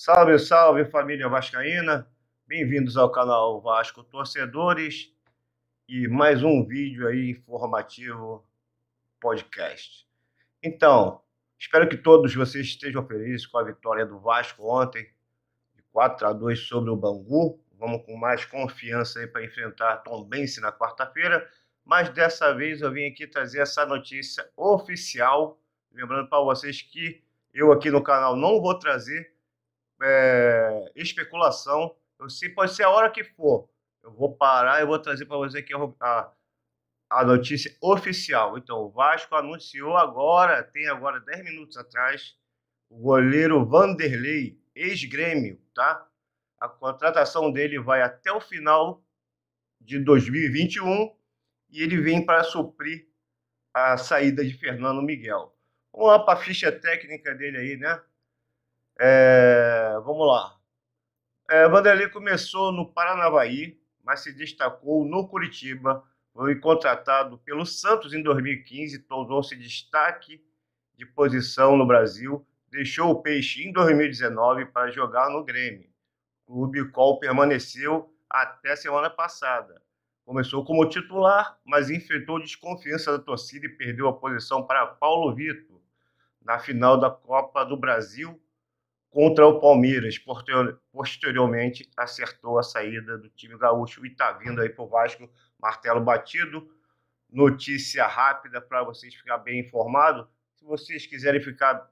Salve, salve família Vascaína! Bem-vindos ao canal Vasco Torcedores e mais um vídeo aí informativo podcast. Então, espero que todos vocês estejam felizes com a vitória do Vasco ontem, de 4 a 2 sobre o Bangu. Vamos com mais confiança aí para enfrentar Tom Bense na quarta-feira, mas dessa vez eu vim aqui trazer essa notícia oficial, lembrando para vocês que eu aqui no canal não vou trazer é, especulação. Se pode ser a hora que for, eu vou parar e vou trazer para você aqui a, a notícia oficial. Então, o Vasco anunciou agora, tem agora 10 minutos atrás, o goleiro Vanderlei, ex-grêmio, tá? A contratação dele vai até o final de 2021 e ele vem para suprir a saída de Fernando Miguel. Vamos lá para a ficha técnica dele aí, né? É, é, Vanderlei começou no Paranavaí, mas se destacou no Curitiba. Foi contratado pelo Santos em 2015, tornou-se destaque de posição no Brasil. Deixou o Peixe em 2019 para jogar no Grêmio, clube qual permaneceu até semana passada. Começou como titular, mas enfrentou desconfiança da torcida e perdeu a posição para Paulo Vitor na final da Copa do Brasil contra o Palmeiras. Posteriormente, acertou a saída do time gaúcho e está vindo aí para o Vasco, martelo batido. Notícia rápida para vocês ficar bem informado. Se vocês quiserem ficar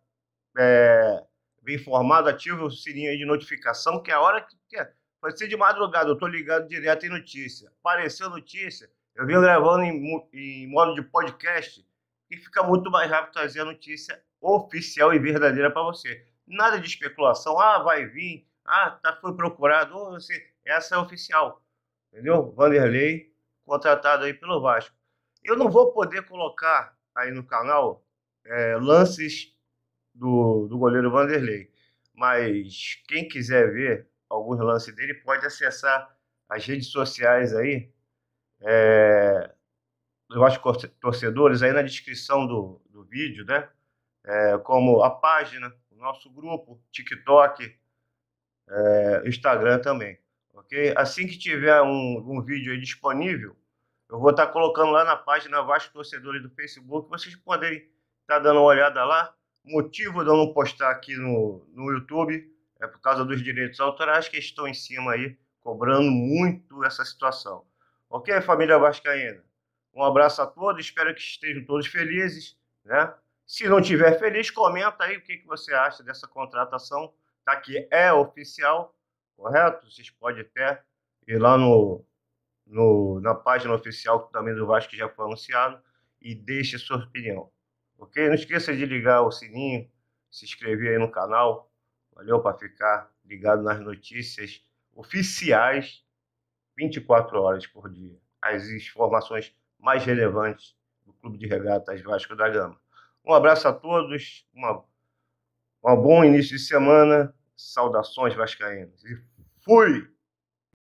é, bem informado, ative o sininho aí de notificação, que é a hora que quer. Pode é. ser de madrugada, eu estou ligado direto em notícia. Apareceu notícia, eu venho gravando em, em modo de podcast e fica muito mais rápido trazer a notícia oficial e verdadeira para você. Nada de especulação, ah, vai vir, ah, tá, foi procurado, você, essa é oficial, entendeu? Vanderlei, contratado aí pelo Vasco. Eu não vou poder colocar aí no canal é, lances do, do goleiro Vanderlei, mas quem quiser ver alguns lances dele pode acessar as redes sociais aí, é, eu acho torcedores aí na descrição do, do vídeo, né? É, como a página nosso grupo, TikTok, é, Instagram também. Ok? Assim que tiver um, um vídeo disponível, eu vou estar tá colocando lá na página Vasco Torcedores do Facebook, vocês podem estar tá dando uma olhada lá. Motivo de eu não postar aqui no, no YouTube é por causa dos direitos autorais que estão em cima aí, cobrando muito essa situação. Ok, família Vascaína? Um abraço a todos, espero que estejam todos felizes, né? Se não tiver feliz, comenta aí o que, que você acha dessa contratação, tá? Que é oficial, correto? Vocês podem até ir lá no, no, na página oficial também do Vasco que já foi anunciado e deixe sua opinião, ok? Não esqueça de ligar o sininho, se inscrever aí no canal, valeu? Para ficar ligado nas notícias oficiais 24 horas por dia, as informações mais relevantes do Clube de Regatas Vasco da Gama. Um abraço a todos, uma, um bom início de semana, saudações vascaínas e fui!